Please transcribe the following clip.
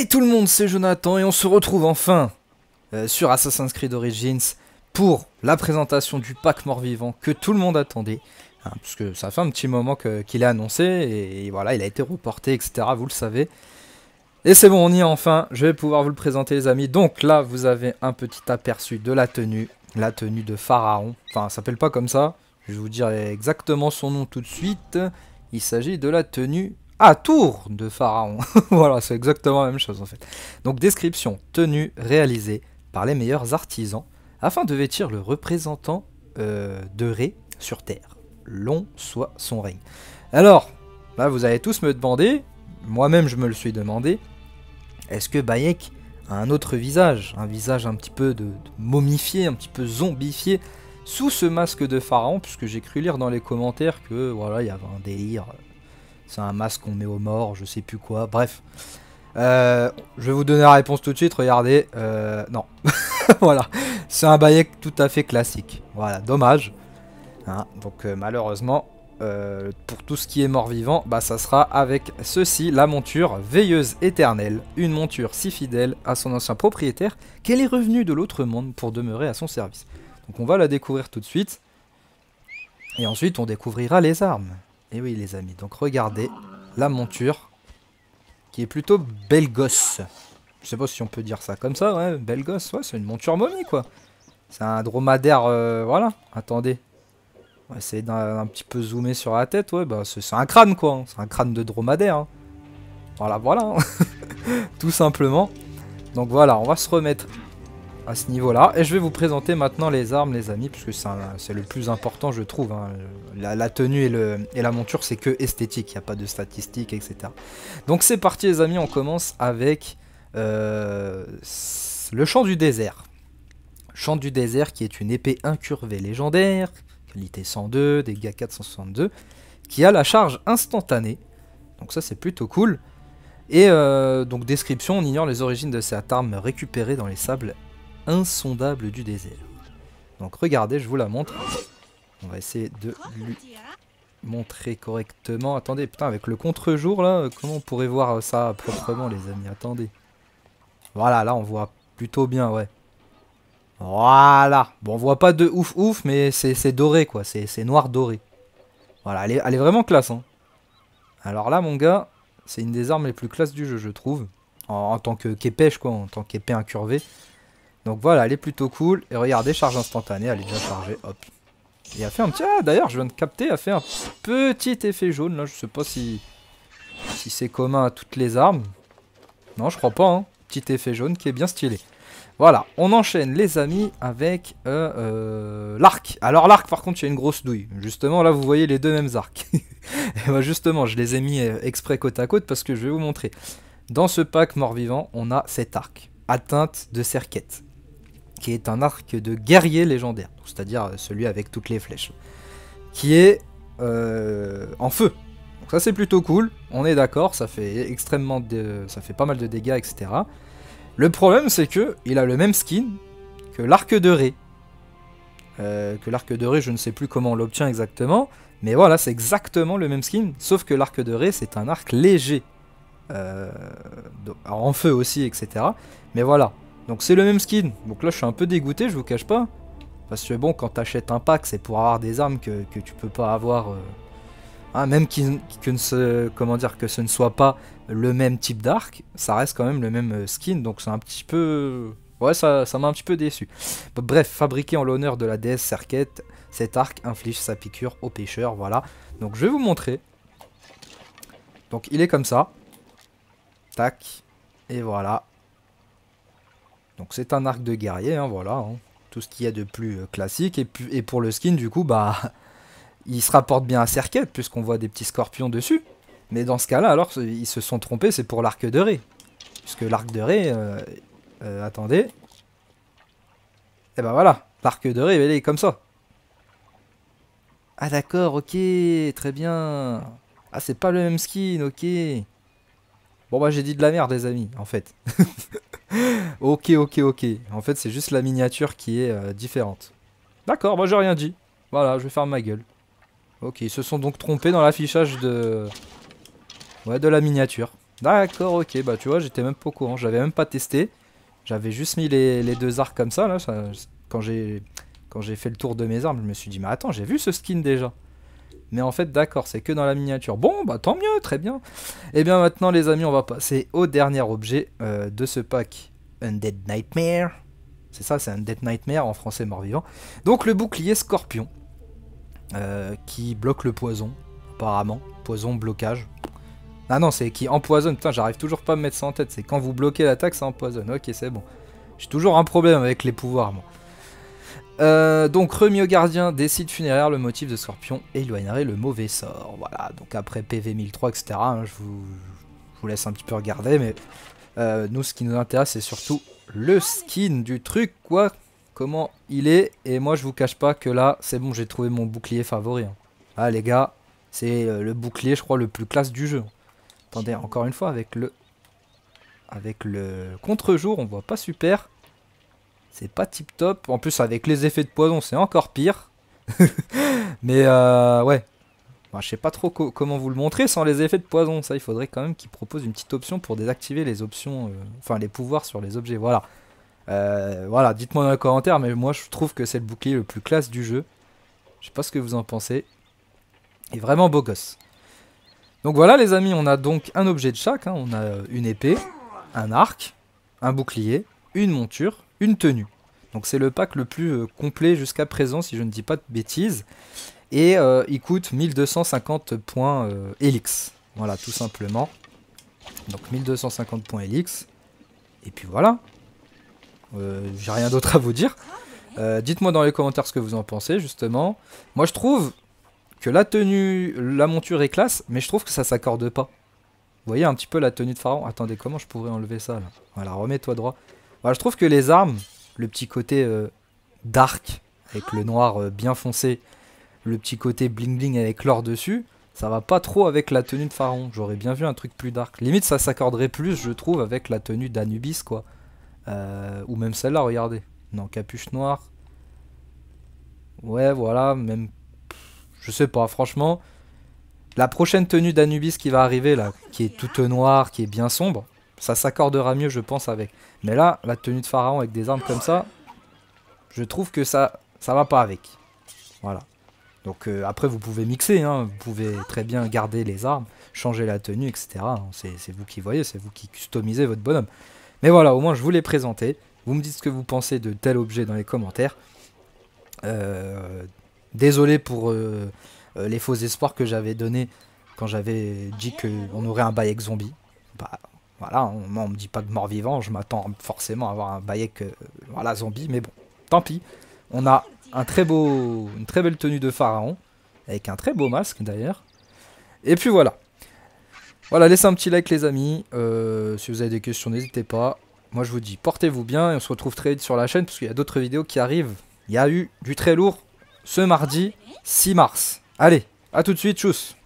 Et tout le monde, sait, Jonathan et on se retrouve enfin euh, sur Assassin's Creed Origins pour la présentation du pack mort-vivant que tout le monde attendait. Hein, parce que ça fait un petit moment qu'il est annoncé et, voilà, il a été reporté, etc. Vous le savez. Et c'est bon, on y est enfin. Je vais pouvoir vous le présenter, les amis. Donc là, vous avez un petit aperçu de la tenue. La tenue de Pharaon. Enfin, ça s'appelle pas comme ça. Je vais vous dire exactement son nom tout de suite. Il s'agit de la tenue à ah, tour de Pharaon. voilà, c'est exactement la même chose en fait. Donc description, tenue réalisée par les meilleurs artisans afin de vêtir le représentant euh, de Ré sur Terre. Long soit son règne. Alors, là bah, vous allez tous me demander, moi-même je me le suis demandé, est-ce que Bayek a un autre visage, un visage un petit peu de, momifié, un petit peu zombifié, sous ce masque de pharaon, puisque j'ai cru lire dans les commentaires que voilà, il y avait un délire euh, c'est un masque qu'on met aux morts, je sais plus quoi, bref. Euh, je vais vous donner la réponse tout de suite, regardez. Euh, non. voilà. C'est un Bayek tout à fait classique. Voilà, dommage. Hein, donc euh, malheureusement, pour tout ce qui est mort-vivant, bah, ça sera avec ceci, la monture Veilleuse Éternelle. Une monture si fidèle à son ancien propriétaire qu'elle est revenue de l'autre monde pour demeurer à son service. Donc on va la découvrir tout de suite. Et ensuite, on découvrira les armes. Et oui les amis, donc regardez la monture qui est plutôt belle gosse. Je sais pas si on peut dire ça comme ça, ouais, belle gosse, ouais, c'est une monture momie quoi. C'est un dromadaire, euh, voilà, attendez. On va essayer d'un petit peu zoomer sur la tête, ouais, bah c'est un crâne quoi, hein. c'est un crâne de dromadaire. Hein. Voilà, voilà, hein. tout simplement. Donc voilà, on va se remettre à ce niveau-là. Et je vais vous présenter maintenant les armes, les amis, puisque c'est le plus important, je trouve. Hein. La, tenue et, le, et la monture, c'est que esthétique, il n'y a pas de statistiques, etc. Donc c'est parti, les amis, on commence avec euh, le champ du désert. Champ du désert qui est une épée incurvée légendaire, qualité 102, dégâts 462, qui a la charge instantanée. Donc ça c'est plutôt cool. Et euh, donc description, on ignore les origines de cette arme récupérée dans les sables insondable du désert. Donc regardez, je vous la montre. On va essayer de lui montrer correctement. Attendez, putain, avec le contre-jour, là, comment on pourrait voir ça proprement, les amis Attendez. Voilà, là, on voit plutôt bien, ouais. Voilà. Bon, on voit pas de ouf ouf, mais c'est doré, quoi. C'est noir doré. Voilà, elle est, vraiment classe, hein. Alors là, mon gars, c'est une des armes les plus classes du jeu, je trouve. En, tant que képèche, quoi, en tant qu'épée incurvée. Donc voilà, elle est plutôt cool. Et regardez, charge instantanée, elle est déjà chargée. Hop. Et a fait un petit... Ah, d'ailleurs, je viens de capter, a fait un petit effet jaune. Là, je sais pas si, si c'est commun à toutes les armes. Non, je crois pas. Hein. Petit effet jaune qui est bien stylé. Voilà, on enchaîne les amis avec euh, euh, l'arc. Alors l'arc par contre il y a une grosse douille. Justement là vous voyez les deux mêmes arcs. Et ben, justement je les ai mis euh, exprès côte à côte parce que je vais vous montrer. Dans ce pack mort-vivant on a cet arc. Atteinte de serquette qui est un arc de guerrier légendaire, c'est-à-dire euh, celui avec toutes les flèches, qui est euh, en feu. Donc ça c'est plutôt cool, on est d'accord, ça fait extrêmement de... ça fait pas mal de dégâts, etc. Le problème c'est que il a le même skin que l'arc de Ré. Euh, que l'arc de Ré, je ne sais plus comment on l'obtient exactement, mais voilà, c'est exactement le même skin, sauf que l'arc de Ré c'est un arc léger, euh, en feu aussi, etc. Mais voilà, donc c'est le même skin. Donc là, je suis un peu dégoûté, je vous cache pas. Parce que bon, quand t'achètes un pack, c'est pour avoir des armes que, que tu peux pas avoir... Euh, hein, même que, ne comment dire, que ce ne soit pas le même type d'arc, ça reste quand même le même euh, skin. Donc c'est un petit peu... Ouais, ça m'a un petit peu déçu. Bref, fabriqué en l'honneur de la déesse Serquette, cet arc inflige sa piqûre aux pêcheurs, voilà. Donc je vais vous montrer. Donc il est comme ça. Tac. Et voilà. Donc c'est un arc de guerrier, hein, voilà, hein. tout ce qu'il y a de plus euh, classique. Et, pour le skin, du coup, bah, il se rapporte bien à serquette, puisqu'on voit des petits scorpions dessus. Mais dans ce cas-là, alors, ils se sont trompés, c'est pour l'arc de Ré. Puisque l'arc de Ré, euh, euh, attendez. Et eh ben voilà, l'arc de Ré, il est comme ça. Ah d'accord, ok, très bien. Ah, c'est pas le même skin, ok. Bon bah j'ai dit de la merde, les amis, en fait. ok, ok, ok. En fait, c'est juste la miniature qui est euh, différente. D'accord, moi j'ai rien dit. Voilà, je vais faire ma gueule. Ok, ils se sont donc trompés dans l'affichage de... Ouais, de la miniature. D'accord, ok, bah tu vois, j'étais même pas au courant, j'avais même pas testé. J'avais juste mis les, les, deux arcs comme ça, là, ça, quand j'ai fait le tour de mes armes, je me suis dit, mais attends, j'ai vu ce skin déjà. Mais en fait, d'accord, c'est que dans la miniature. Bon, bah tant mieux, très bien. Et eh bien maintenant, les amis, on va passer au dernier objet euh, de ce pack Undead Nightmare. C'est ça, c'est Undead Nightmare en français mort-vivant. Donc le bouclier scorpion euh, qui bloque le poison, apparemment. Poison, blocage. Ah non, c'est qui empoisonne. Putain, j'arrive toujours pas à me mettre ça en tête. C'est quand vous bloquez l'attaque, ça empoisonne. Ok, c'est bon. J'ai toujours un problème avec les pouvoirs, moi. Euh, donc remis au gardien décide funéraire, le motif de Scorpion éloignerait le mauvais sort. Voilà, donc après PV 1003, etc., je, vous, vous, laisse un petit peu regarder, mais euh, nous, ce qui nous intéresse, c'est surtout le skin du truc, quoi. Comment il est, et moi, je vous cache pas que là, c'est bon, j'ai trouvé mon bouclier favori. Hein. Ah, les gars, c'est euh, le bouclier, je crois, le plus classe du jeu. Attendez, encore une fois, avec le... Avec le contre-jour, on voit pas super. C'est pas tip top. En plus, avec les effets de poison, c'est encore pire. Mais euh, ouais. je sais pas trop comment vous le montrer sans les effets de poison. Ça, il faudrait quand même qu'ils propose une petite option pour désactiver les options, euh, enfin les pouvoirs sur les objets. Voilà. Euh, voilà, dites-moi dans les commentaires, mais moi je trouve que c'est le bouclier le plus classe du jeu. Je sais pas ce que vous en pensez. Et vraiment beau gosse. Donc voilà les amis, on a donc un objet de chaque. Hein. On a une épée, un arc, un bouclier, une monture, une tenue. Donc c'est le pack le plus euh, complet jusqu'à présent, si je ne dis pas de bêtises. Et euh, il coûte 1250 points euh, Elix. Voilà, tout simplement. Donc 1250 points Elix. Et puis voilà. J'ai rien d'autre à vous dire. Dites-moi dans les commentaires ce que vous en pensez, justement. Moi, je trouve que la tenue, la monture est classe, mais je trouve que ça s'accorde pas. Vous voyez un petit peu la tenue de Pharaon Attendez, comment je pourrais enlever ça Voilà, remets-toi droit. Bah, je trouve que les armes, le petit côté euh, dark, avec le noir euh, bien foncé, le petit côté bling bling avec l'or dessus, ça va pas trop avec la tenue de Pharaon. J'aurais bien vu un truc plus dark. Limite, ça s'accorderait plus, je trouve, avec la tenue d'Anubis, quoi. Euh, ou même celle-là, regardez. Non, capuche noire. Ouais, voilà, même... Je sais pas, franchement... La prochaine tenue d'Anubis qui va arriver, là, qui est toute noire, qui est bien sombre, ça s'accordera mieux, je pense, avec. Mais là, la tenue de Pharaon avec des armes comme ça, je trouve que ça ça va pas avec. Voilà. Donc euh, après, vous pouvez mixer, hein, vous pouvez très bien garder les armes, changer la tenue, etc. Hein. C'est vous qui voyez, c'est vous qui customisez votre bonhomme. Mais voilà, au moins, je vous l'ai présenté. Vous me dites ce que vous pensez de tel objet dans les commentaires. Euh, désolé pour euh, les faux espoirs que j'avais donnés quand j'avais dit qu'on aurait un bail avec zombie. Bah, voilà, on, moi, on me dit pas de mort-vivant, je m'attends forcément à avoir un Bayek euh, voilà, zombie, mais bon, tant pis. On a un très beau, une très belle tenue de pharaon, avec un très beau masque d'ailleurs. Et puis voilà. Voilà, laissez un petit like les amis. Euh, si vous avez des questions, n'hésitez pas. Moi je vous dis, portez-vous bien et on se retrouve très vite sur la chaîne parce qu'il y a d'autres vidéos qui arrivent. Il y a eu du très lourd ce mardi 6 mars. Allez, à tout de suite, tchuss